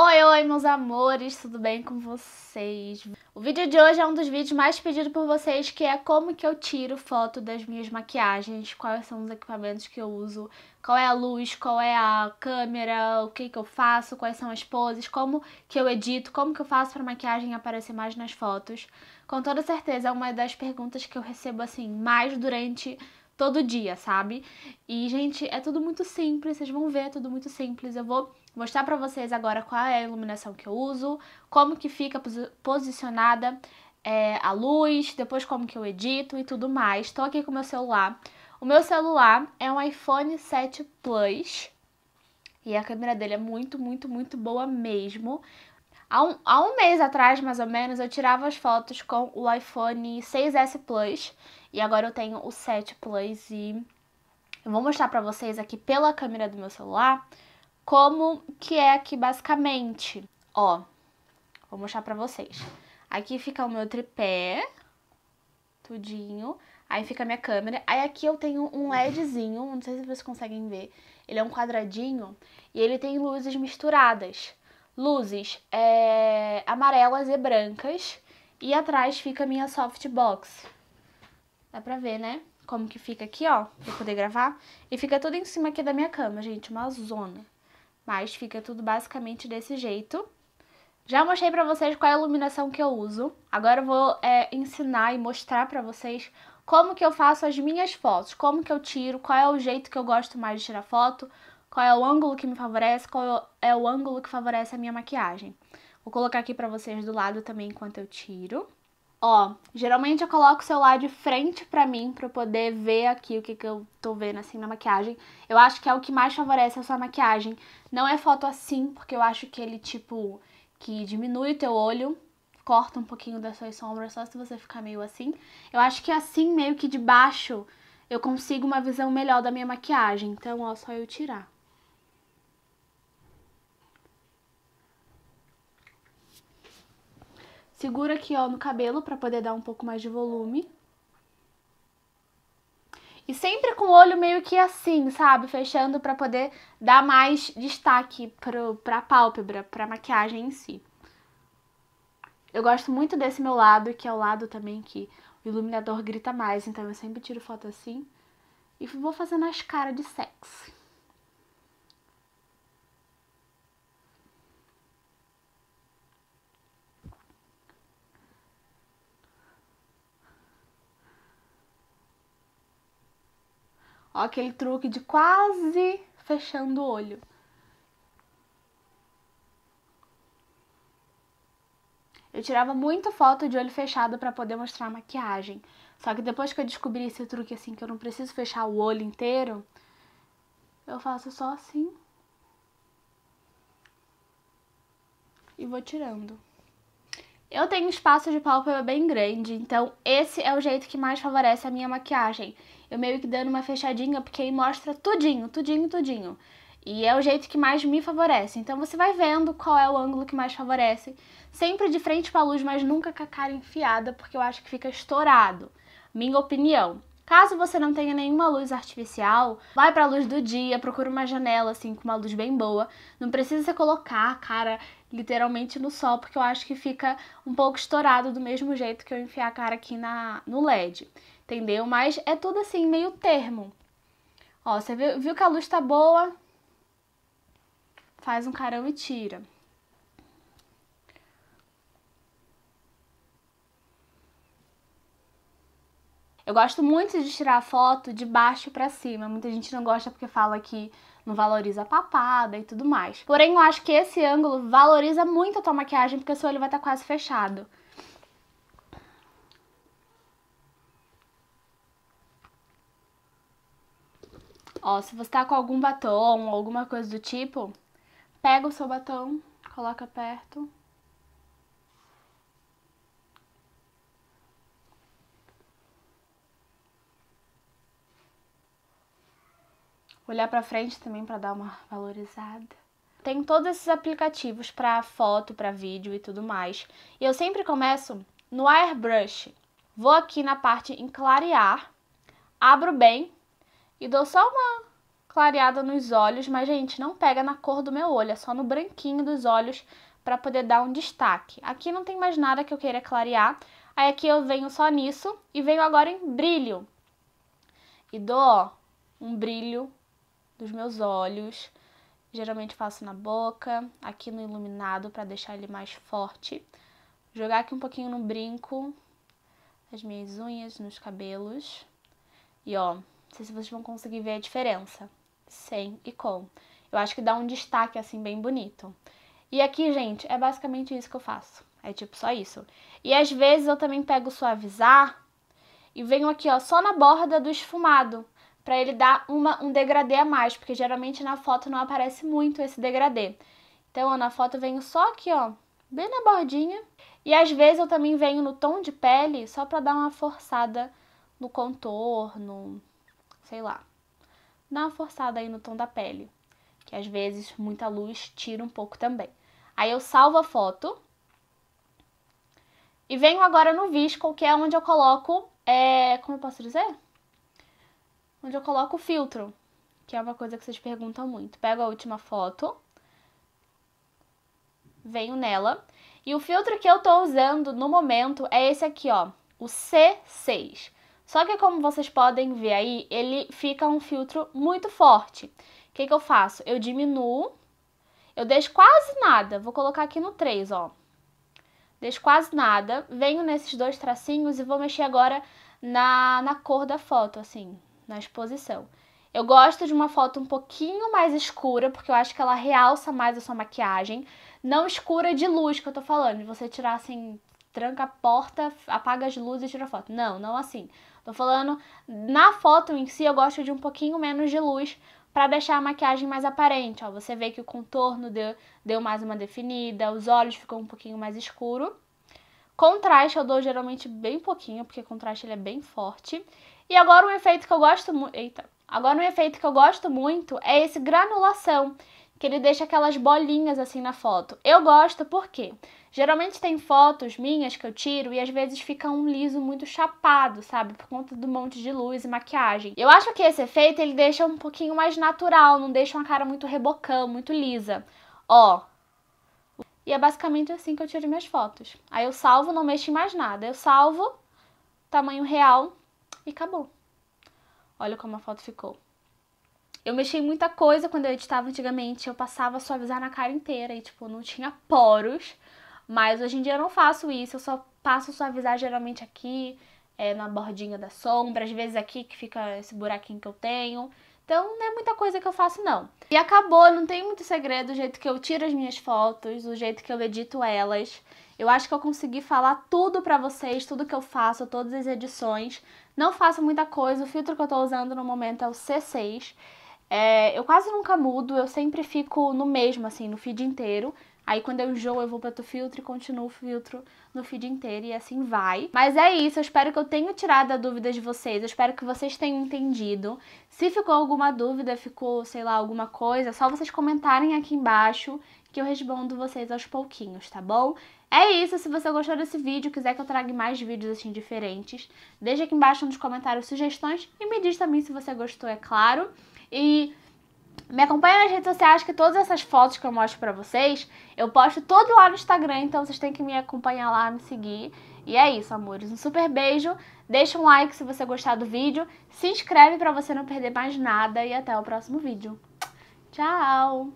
Oi, oi, meus amores, tudo bem com vocês? O vídeo de hoje é um dos vídeos mais pedidos por vocês, que é como que eu tiro foto das minhas maquiagens, quais são os equipamentos que eu uso, qual é a luz, qual é a câmera, o que que eu faço, quais são as poses, como que eu edito, como que eu faço para maquiagem aparecer mais nas fotos. Com toda certeza é uma das perguntas que eu recebo assim mais durante todo dia, sabe? E, gente, é tudo muito simples, vocês vão ver, é tudo muito simples. Eu vou mostrar pra vocês agora qual é a iluminação que eu uso, como que fica posicionada é, a luz, depois como que eu edito e tudo mais. Tô aqui com o meu celular. O meu celular é um iPhone 7 Plus. E a câmera dele é muito, muito, muito boa mesmo. Há um, há um mês atrás, mais ou menos, eu tirava as fotos com o iPhone 6S Plus e agora eu tenho o 7 Plus e eu vou mostrar pra vocês aqui pela câmera do meu celular como que é aqui basicamente. Ó, vou mostrar pra vocês. Aqui fica o meu tripé, tudinho, aí fica a minha câmera, aí aqui eu tenho um LEDzinho, não sei se vocês conseguem ver, ele é um quadradinho e ele tem luzes misturadas luzes é, amarelas e brancas. E atrás fica a minha softbox. Dá pra ver, né? Como que fica aqui, ó, pra poder gravar. E fica tudo em cima aqui da minha cama, gente, uma zona. Mas fica tudo basicamente desse jeito. Já mostrei pra vocês qual é a iluminação que eu uso. Agora eu vou é, ensinar e mostrar pra vocês como que eu faço as minhas fotos. Como que eu tiro, qual é o jeito que eu gosto mais de tirar foto, qual é o ângulo que me favorece, qual é o ângulo que favorece a minha maquiagem. Vou colocar aqui pra vocês do lado também enquanto eu tiro. Ó, geralmente eu coloco o celular de frente pra mim pra eu poder ver aqui o que, que eu tô vendo assim na maquiagem. Eu acho que é o que mais favorece a sua maquiagem. Não é foto assim, porque eu acho que ele, tipo, que diminui o teu olho, corta um pouquinho das suas sombras, só se você ficar meio assim. Eu acho que assim, meio que de baixo, eu consigo uma visão melhor da minha maquiagem. Então, ó, só eu tirar. Segura aqui, ó, no cabelo para poder dar um pouco mais de volume. E sempre com o olho meio que assim, sabe? Fechando para poder dar mais destaque pro, pra pálpebra, pra maquiagem em si. Eu gosto muito desse meu lado, que é o lado também que o iluminador grita mais, então eu sempre tiro foto assim. E vou fazendo as caras de sexo. Ó, aquele truque de quase fechando o olho. Eu tirava muita foto de olho fechado para poder mostrar a maquiagem. Só que depois que eu descobri esse truque assim, que eu não preciso fechar o olho inteiro, eu faço só assim. E vou tirando. Eu tenho espaço de pálpebra bem grande, então esse é o jeito que mais favorece a minha maquiagem. Eu meio que dando uma fechadinha, porque aí mostra tudinho, tudinho, tudinho. E é o jeito que mais me favorece. Então você vai vendo qual é o ângulo que mais favorece. Sempre de frente pra luz, mas nunca com a cara enfiada, porque eu acho que fica estourado. Minha opinião. Caso você não tenha nenhuma luz artificial, vai para a luz do dia, procura uma janela assim com uma luz bem boa. Não precisa você colocar a cara literalmente no sol, porque eu acho que fica um pouco estourado do mesmo jeito que eu enfiar a cara aqui na no LED. Entendeu? Mas é tudo assim meio termo. Ó, você viu, viu que a luz tá boa? Faz um carão e tira. Eu gosto muito de tirar foto de baixo para cima. Muita gente não gosta porque fala que não valoriza a papada e tudo mais. Porém, eu acho que esse ângulo valoriza muito a tua maquiagem porque o seu olho vai estar tá quase fechado. Ó, se você tá com algum batom ou alguma coisa do tipo, pega o seu batom, coloca perto. olhar para frente também para dar uma valorizada. Tem todos esses aplicativos para foto, para vídeo e tudo mais. E eu sempre começo no airbrush. Vou aqui na parte em clarear, abro bem e dou só uma clareada nos olhos, mas gente, não pega na cor do meu olho, é só no branquinho dos olhos para poder dar um destaque. Aqui não tem mais nada que eu queira clarear. Aí aqui eu venho só nisso e venho agora em brilho. E dou, ó, um brilho dos meus olhos. Geralmente faço na boca, aqui no iluminado para deixar ele mais forte. Jogar aqui um pouquinho no brinco, as minhas unhas, nos cabelos. E ó, não sei se vocês vão conseguir ver a diferença, sem e com. Eu acho que dá um destaque assim bem bonito. E aqui, gente, é basicamente isso que eu faço. É tipo só isso. E às vezes eu também pego suavizar e venho aqui, ó, só na borda do esfumado para ele dar uma, um degradê a mais, porque geralmente na foto não aparece muito esse degradê. Então, ó, na foto eu venho só aqui, ó, bem na bordinha. E às vezes eu também venho no tom de pele só para dar uma forçada no contorno, sei lá. Dá uma forçada aí no tom da pele, que às vezes muita luz tira um pouco também. Aí eu salvo a foto. E venho agora no Visco, que é onde eu coloco, é, como eu posso dizer? onde eu coloco o filtro, que é uma coisa que vocês perguntam muito. Pego a última foto, venho nela, e o filtro que eu tô usando no momento é esse aqui, ó, o C6. Só que como vocês podem ver aí, ele fica um filtro muito forte. O que, que eu faço? Eu diminuo, eu deixo quase nada, vou colocar aqui no 3, ó. Deixo quase nada, venho nesses dois tracinhos e vou mexer agora na, na cor da foto, assim, na exposição. Eu gosto de uma foto um pouquinho mais escura, porque eu acho que ela realça mais a sua maquiagem. Não escura de luz que eu tô falando, de você tirar assim, tranca a porta, apaga as luzes e tira a foto. Não, não assim. Tô falando na foto em si, eu gosto de um pouquinho menos de luz para deixar a maquiagem mais aparente, ó. Você vê que o contorno deu, deu mais uma definida, os olhos ficou um pouquinho mais escuro. Contraste eu dou geralmente bem pouquinho, porque contraste ele é bem forte. E agora um efeito que eu gosto muito... Eita! Agora um efeito que eu gosto muito é esse granulação, que ele deixa aquelas bolinhas assim na foto. Eu gosto porque geralmente tem fotos minhas que eu tiro e às vezes fica um liso muito chapado, sabe? Por conta do monte de luz e maquiagem. Eu acho que esse efeito ele deixa um pouquinho mais natural, não deixa uma cara muito rebocão, muito lisa. Ó, e é basicamente assim que eu tiro minhas fotos. Aí eu salvo, não mexo em mais nada. Eu salvo, tamanho real e acabou. Olha como a foto ficou. Eu mexi em muita coisa quando eu editava antigamente. Eu passava suavizar na cara inteira e, tipo, não tinha poros. Mas hoje em dia eu não faço isso. Eu só passo suavizar geralmente aqui, é, na bordinha da sombra. Às vezes aqui que fica esse buraquinho que eu tenho. Então não é muita coisa que eu faço, não. E acabou, não tem muito segredo o jeito que eu tiro as minhas fotos, o jeito que eu edito elas. Eu acho que eu consegui falar tudo pra vocês, tudo que eu faço, todas as edições. Não faço muita coisa, o filtro que eu tô usando no momento é o C6. É, eu quase nunca mudo, eu sempre fico no mesmo, assim, no feed inteiro. Aí quando eu enjoo, eu vou para outro filtro e continuo o filtro no feed inteiro e assim vai. Mas é isso, eu espero que eu tenha tirado a dúvida de vocês, eu espero que vocês tenham entendido. Se ficou alguma dúvida, ficou, sei lá, alguma coisa, é só vocês comentarem aqui embaixo que eu respondo vocês aos pouquinhos, tá bom? É isso, se você gostou desse vídeo, quiser que eu traga mais vídeos assim diferentes, deixa aqui embaixo nos comentários sugestões e me diz também se você gostou, é claro. E me acompanha nas redes sociais que todas essas fotos que eu mostro pra vocês, eu posto todo lá no Instagram, então vocês têm que me acompanhar lá, me seguir. E é isso, amores. Um super beijo. Deixa um like se você gostar do vídeo. Se inscreve pra você não perder mais nada e até o próximo vídeo. Tchau!